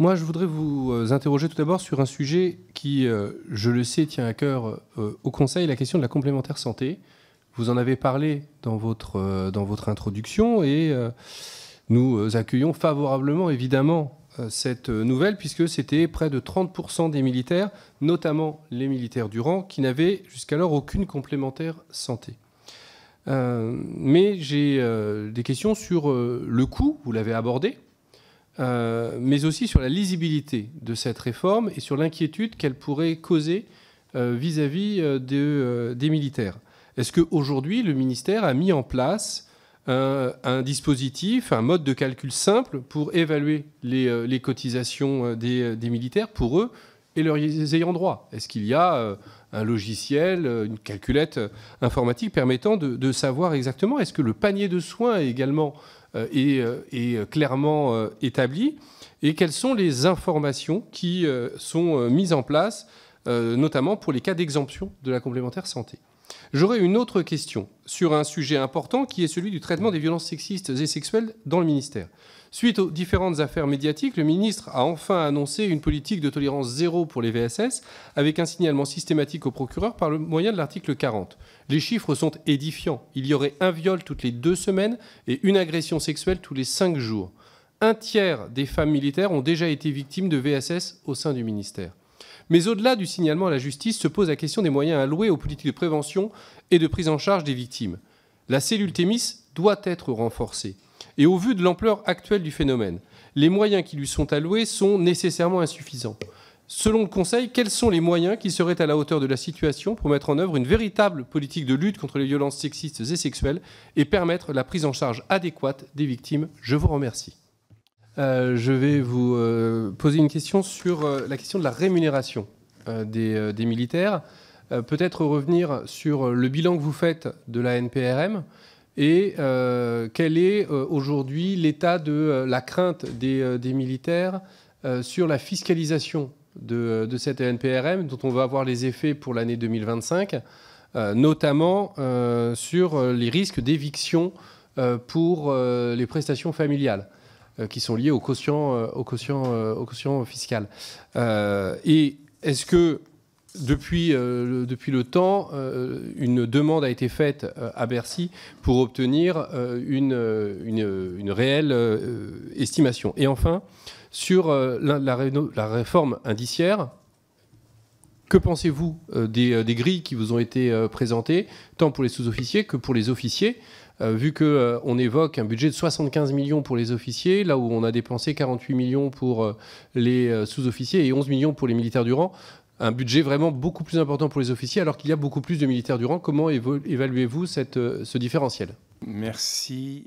Moi, je voudrais vous euh, interroger tout d'abord sur un sujet qui, euh, je le sais, tient à cœur euh, au Conseil, la question de la complémentaire santé. Vous en avez parlé dans votre, dans votre introduction et nous accueillons favorablement, évidemment, cette nouvelle, puisque c'était près de 30% des militaires, notamment les militaires du rang, qui n'avaient jusqu'alors aucune complémentaire santé. mais j'ai des questions sur le coût, vous l'avez abordé, euh, mais aussi sur la lisibilité de cette réforme et sur l'inquiétude qu'elle pourrait causer euh, vis-à-vis euh, des militaires. Est-ce qu'aujourd'hui, le ministère a mis en place un, dispositif, un mode de calcul simple pour évaluer les, cotisations des militaires Pour eux, et leurs ayants droit Est-ce qu'il y a euh, un logiciel, euh, une calculette euh, informatique permettant de, savoir exactement Est-ce que le panier de soins également est clairement établi Et quelles sont les informations qui sont mises en place, notamment pour les cas d'exemption de la complémentaire santé J'aurais une autre question sur un sujet important qui est celui du traitement des violences sexistes et sexuelles dans le ministère. Suite aux différentes affaires médiatiques, le ministre a enfin annoncé une politique de tolérance zéro pour les VSS, avec un signalement systématique au procureur par le moyen de l'article 40. Les chiffres sont édifiants. Il y aurait un viol toutes les deux semaines et une agression sexuelle tous les cinq jours. Un tiers des femmes militaires ont déjà été victimes de VSS au sein du ministère. Mais au-delà du signalement à la justice se pose la question des moyens alloués aux politiques de prévention et de prise en charge des victimes. La cellule Thémis doit être renforcée. Et au vu de l'ampleur actuelle du phénomène, les moyens qui lui sont alloués sont nécessairement insuffisants. Selon le Conseil, quels sont les moyens qui seraient à la hauteur de la situation pour mettre en œuvre une véritable politique de lutte contre les violences sexistes et sexuelles et permettre la prise en charge adéquate des victimes Je vous remercie. Euh, je vais vous euh, poser une question sur euh, la question de la rémunération des, militaires. Peut-être revenir sur le bilan que vous faites de la NPRM et quel est aujourd'hui l'état de la crainte des, militaires sur la fiscalisation de, de, cette NPRM dont on va avoir les effets pour l'année 2025, notamment sur les risques d'éviction pour les prestations familiales. Euh, qui sont liées au quotient, euh, au quotient, euh, au fiscal. et est-ce que depuis, depuis, le temps, une demande a été faite à Bercy pour obtenir une, une, réelle estimation. Et enfin, sur la, la, la, réforme indiciaire, que pensez-vous euh, euh, des, grilles qui vous ont été euh, présentées, tant pour les sous-officiers que pour les officiers vu qu'on évoque un budget de 75 millions pour les officiers, là où on a dépensé 48 millions pour les sous-officiers et 11 millions pour les militaires du rang, un budget vraiment beaucoup plus important pour les officiers alors qu'il y a beaucoup plus de militaires du rang. Comment évaluez-vous ce différentiel Merci.